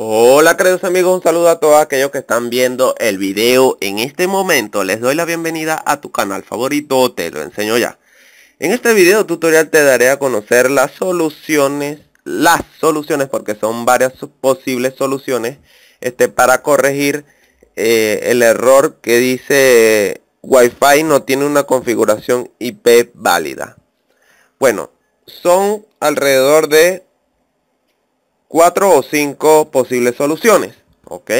Hola queridos amigos, un saludo a todos aquellos que están viendo el video en este momento. Les doy la bienvenida a tu canal favorito, te lo enseño ya. En este video tutorial te daré a conocer las soluciones, las soluciones porque son varias posibles soluciones este, para corregir eh, el error que dice Wi-Fi no tiene una configuración IP válida. Bueno, son alrededor de cuatro o cinco posibles soluciones. ¿Ok?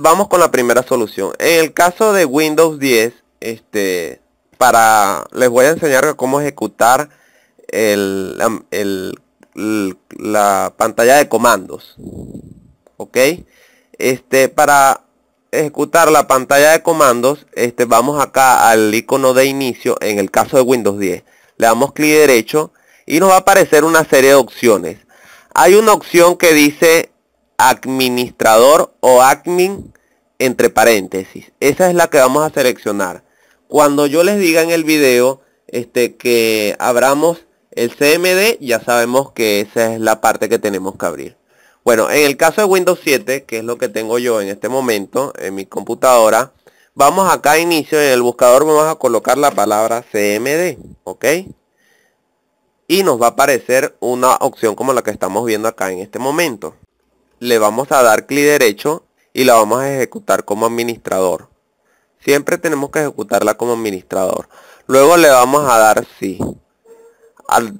Vamos con la primera solución. En el caso de Windows 10, este, para, les voy a enseñar cómo ejecutar la pantalla de comandos. ¿Ok? Este, para ejecutar la pantalla de comandos, este, vamos acá al icono de inicio, en el caso de Windows 10. Le damos clic derecho y nos va a aparecer una serie de opciones. Hay una opción que dice administrador o admin entre paréntesis. Esa es la que vamos a seleccionar. Cuando yo les diga en el video este, que abramos el CMD, ya sabemos que esa es la parte que tenemos que abrir. Bueno, en el caso de Windows 7, que es lo que tengo yo en este momento en mi computadora, vamos acá a inicio, en el buscador vamos a colocar la palabra CMD, ¿ok? y nos va a aparecer una opción como la que estamos viendo acá en este momento. Le vamos a dar clic derecho y la vamos a ejecutar como administrador. Siempre tenemos que ejecutarla como administrador. Luego le vamos a dar sí.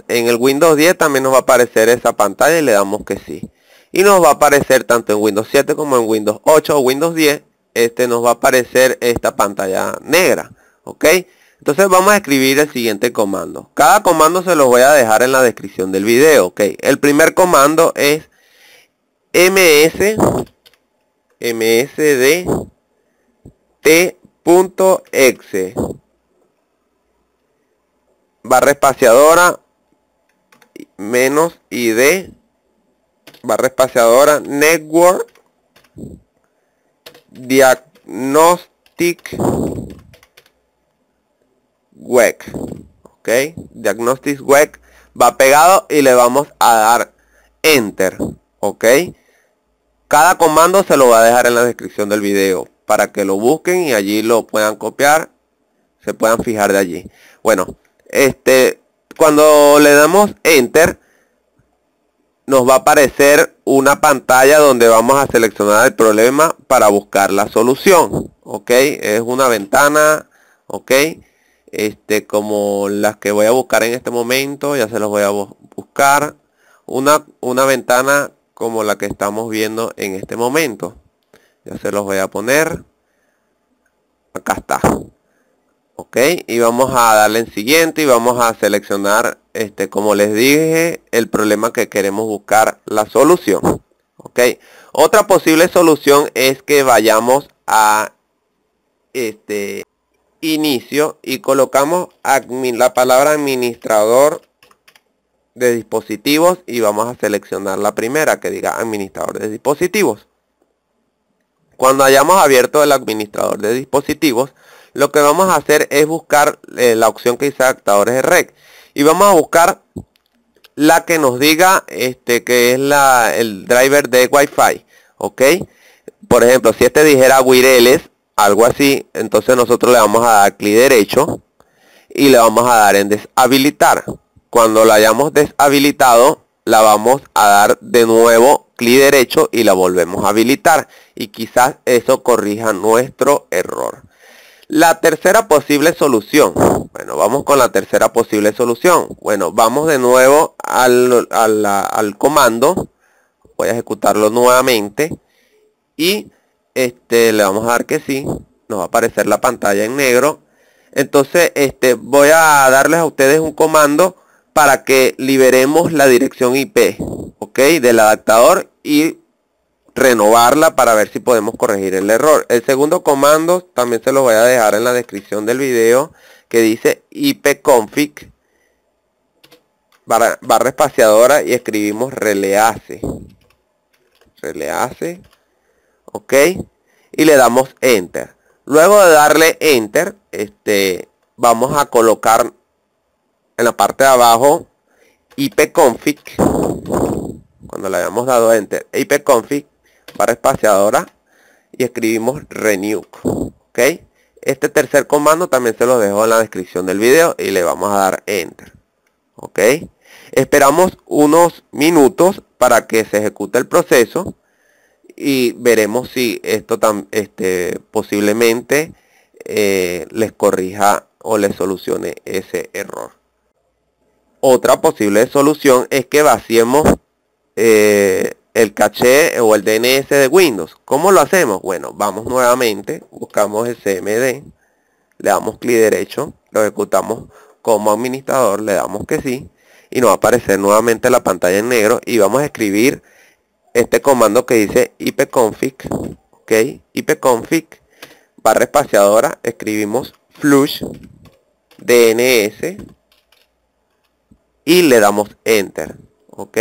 en el Windows 10 también nos va a aparecer esa pantalla y le damos que sí. Y nos va a aparecer tanto en Windows 7 como en Windows 8 o Windows 10. Este nos va a aparecer esta pantalla negra. ¿Ok? Entonces vamos a escribir el siguiente comando. Cada comando se los voy a dejar en la descripción del video. El primer comando es ms msd t.exe barra espaciadora menos id barra espaciadora network diagnostic web ¿Ok? Diagnostics web va pegado y le vamos a dar Enter. ¿Ok? Cada comando se lo va a dejar en la descripción del video para que lo busquen y allí lo puedan copiar, se puedan fijar de allí. Bueno, este, cuando le damos Enter, nos va a aparecer una pantalla donde vamos a seleccionar el problema para buscar la solución. Ok, es una ventana. Ok, este como las que voy a buscar en este momento ya se los voy a buscar una, una ventana como la que estamos viendo en este momento ya se los voy a poner acá está ok y vamos a darle en siguiente y vamos a seleccionar este como les dije el problema que queremos buscar la solución ok otra posible solución es que vayamos a este inicio y colocamos admin, la palabra administrador de dispositivos y vamos a seleccionar la primera que diga administrador de dispositivos. Cuando hayamos abierto el administrador de dispositivos, lo que vamos a hacer es buscar eh, la opción que dice adaptadores de red y vamos a buscar la que nos diga este que es la, el driver de wifi ¿ok? Por ejemplo, si este dijera Wireles, algo así, entonces nosotros le vamos a dar clic derecho y le vamos a dar en deshabilitar. Cuando la hayamos deshabilitado, la vamos a dar de nuevo clic derecho y la volvemos a habilitar. Y quizás eso corrija nuestro error. La tercera posible solución. Bueno, vamos con la tercera posible solución. Bueno, vamos de nuevo al, al comando. Voy a ejecutarlo nuevamente. Y este, le vamos a dar que sí, nos va a aparecer la pantalla en negro. Entonces, este, voy a darles a ustedes un comando para que liberemos la dirección IP, ¿ok? Del adaptador y renovarla para ver si podemos corregir el error. El segundo comando también se lo voy a dejar en la descripción del video que dice ipconfig config. barra espaciadora y escribimos release. Release ok y le damos enter luego de darle enter este vamos a colocar en la parte de abajo ipconfig cuando le hayamos dado enter ipconfig para espaciadora y escribimos renew ok este tercer comando también se lo dejo en la descripción del video y le vamos a dar enter ok esperamos unos minutos para que se ejecute el proceso y veremos si esto tan este, posiblemente eh, les corrija o les solucione ese error. Otra posible solución es que vaciemos eh, el caché o el DNS de Windows. ¿Cómo lo hacemos? Bueno, vamos nuevamente, buscamos el CMD, le damos clic derecho, lo ejecutamos como administrador, le damos que sí y nos va a aparecer nuevamente la pantalla en negro y vamos a escribir este comando que dice ipconfig, ok, ipconfig, barra espaciadora, escribimos flush dns y le damos enter, ok.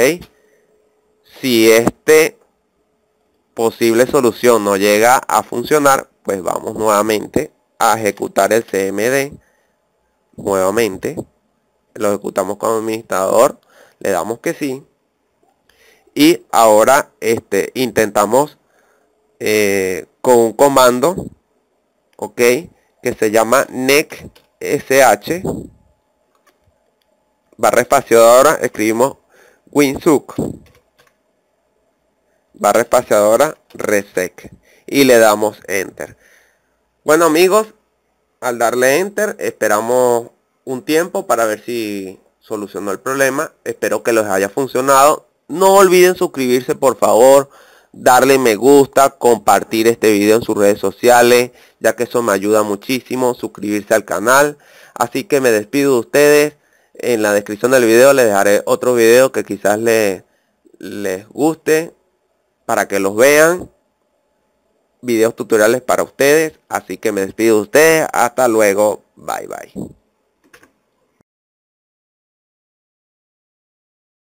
Si este posible solución no llega a funcionar, pues vamos nuevamente a ejecutar el cmd, nuevamente, lo ejecutamos con administrador, le damos que sí, y ahora este, intentamos eh, con un comando ok que se llama next barra espaciadora escribimos winsuk barra espaciadora resec y le damos enter bueno amigos al darle enter esperamos un tiempo para ver si solucionó el problema espero que les haya funcionado no olviden suscribirse por favor, darle me gusta, compartir este video en sus redes sociales, ya que eso me ayuda muchísimo, suscribirse al canal. Así que me despido de ustedes. En la descripción del video les dejaré otro video que quizás les, les guste para que los vean. Videos tutoriales para ustedes. Así que me despido de ustedes. Hasta luego. Bye bye.